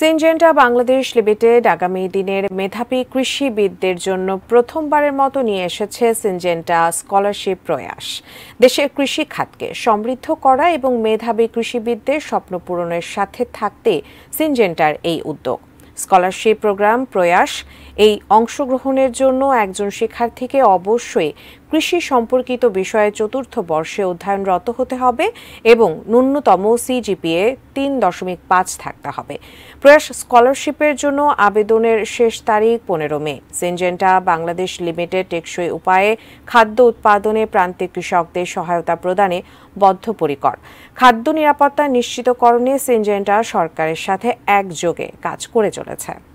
Syngenta Bangladesh limited আগামী দিনের মেধাবী কৃষিবিদদের জন্য প্রথমবারের মতো নিয়ে এসেছে সিনজেন্টা স্কলারশিপ প্রয়াস দেশের কৃষি খাতকে সমৃদ্ধ করা এবং মেধাবী কৃষিবিদদের স্বপ্ন পূরণের সাথে থাকতে সিনজেন্টার এই উদ্যোগ স্কলারশিপ প্রোগ্রাম প্রয়াস এই অংশগ্রহণের জন্য একজন শিক্ষার্থীকে অবশ্যই কৃষি সম্পর্কিত বিষয়ে চতুর্থ বর্ষে অধ্যয়নরত হতে হবে এবং ন্যূনতম সিজিপিএ তিন দশমিক পাঁচ থাকতে হবে প্রয়াস স্কলারশিপের জন্য আবেদনের শেষ তারিখ পনেরো মে সেনজেন্টা বাংলাদেশ লিমিটেড টেকসই উপায়ে খাদ্য উৎপাদনে প্রান্তিক কৃষকদের সহায়তা প্রদানে বদ্ধপরিকর খাদ্য নিরাপত্তা নিশ্চিতকরণে সেনজেন্টা সরকারের সাথে একযোগে কাজ করে চলেছে